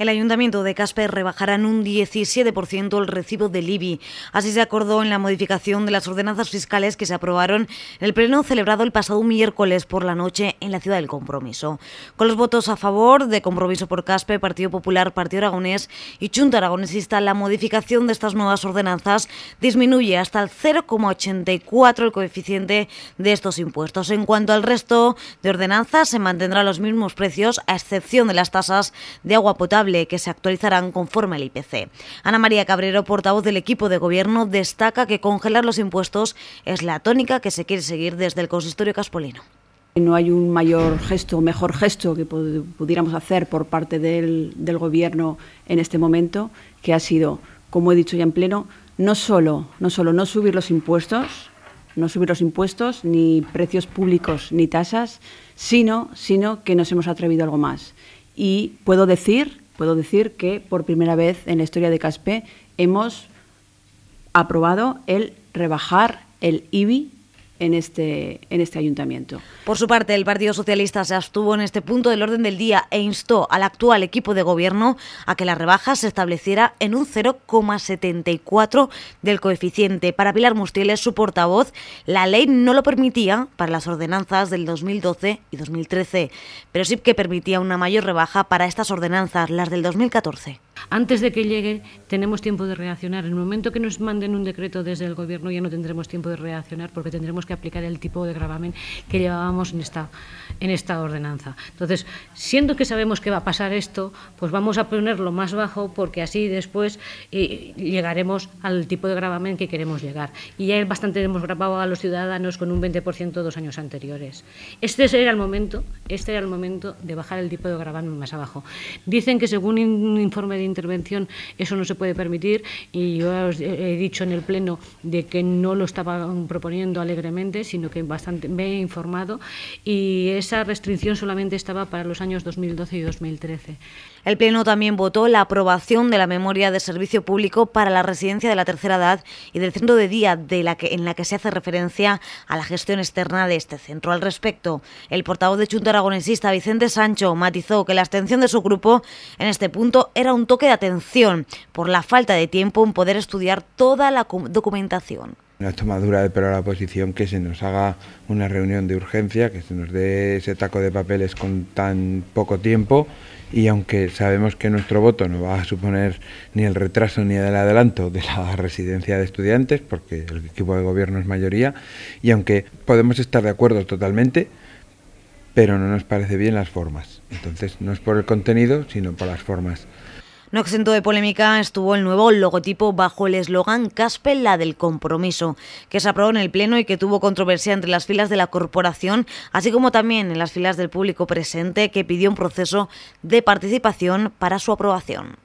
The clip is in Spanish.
El Ayuntamiento de Caspe rebajará en un 17% el recibo del IBI. Así se acordó en la modificación de las ordenanzas fiscales que se aprobaron en el pleno celebrado el pasado miércoles por la noche en la ciudad del Compromiso. Con los votos a favor de Compromiso por Caspe, Partido Popular, Partido Aragonés y Chunta Aragonesista, la modificación de estas nuevas ordenanzas disminuye hasta el 0,84 el coeficiente de estos impuestos. En cuanto al resto de ordenanzas, se mantendrán los mismos precios, a excepción de las tasas de agua potable que se actualizarán conforme al IPC. Ana María Cabrero, portavoz del equipo de gobierno, destaca que congelar los impuestos es la tónica que se quiere seguir desde el consistorio caspolino. No hay un mayor gesto mejor gesto que pudiéramos hacer por parte del, Gobierno en este momento, que ha sido, como he dicho ya en pleno, no solo, no solo no subir los impuestos, no subir los impuestos, ni precios públicos, ni tasas, sino, sino que nos hemos atrevido a algo más. Y puedo decir puedo decir que por primera vez en la historia de CASPE hemos aprobado el rebajar el IBI en este, en este ayuntamiento. Por su parte, el Partido Socialista se abstuvo en este punto del orden del día e instó al actual equipo de gobierno a que la rebaja se estableciera en un 0,74 del coeficiente. Para Pilar Mustieles, su portavoz, la ley no lo permitía para las ordenanzas del 2012 y 2013, pero sí que permitía una mayor rebaja para estas ordenanzas, las del 2014. Antes de que llegue tenemos tiempo de reaccionar. En el momento que nos manden un decreto desde el Gobierno ya no tendremos tiempo de reaccionar porque tendremos que aplicar el tipo de gravamen que llevábamos en esta, en esta ordenanza. Entonces, siendo que sabemos que va a pasar esto, pues vamos a ponerlo más bajo porque así después eh, llegaremos al tipo de gravamen que queremos llegar. Y ya bastante hemos grabado a los ciudadanos con un 20% dos años anteriores. Este era el momento, este era el momento de bajar el tipo de gravamen más abajo. Dicen que según un informe de intervención, eso no se puede permitir y yo os he dicho en el Pleno de que no lo estaban proponiendo alegremente, sino que bastante me he informado y esa restricción solamente estaba para los años 2012 y 2013. El Pleno también votó la aprobación de la memoria de servicio público para la residencia de la tercera edad y del centro de día de la que, en la que se hace referencia a la gestión externa de este centro. Al respecto, el portavoz de Chunta Aragonesista, Vicente Sancho, matizó que la abstención de su grupo en este punto era un toque de atención por la falta de tiempo en poder estudiar toda la documentación. Una tomadura de pero a la oposición, que se nos haga una reunión de urgencia, que se nos dé ese taco de papeles con tan poco tiempo y aunque sabemos que nuestro voto no va a suponer ni el retraso ni el adelanto de la residencia de estudiantes, porque el equipo de gobierno es mayoría, y aunque podemos estar de acuerdo totalmente, pero no nos parece bien las formas. Entonces, no es por el contenido, sino por las formas. No exento de polémica estuvo el nuevo logotipo bajo el eslogan Caspel, la del compromiso, que se aprobó en el Pleno y que tuvo controversia entre las filas de la corporación, así como también en las filas del público presente, que pidió un proceso de participación para su aprobación.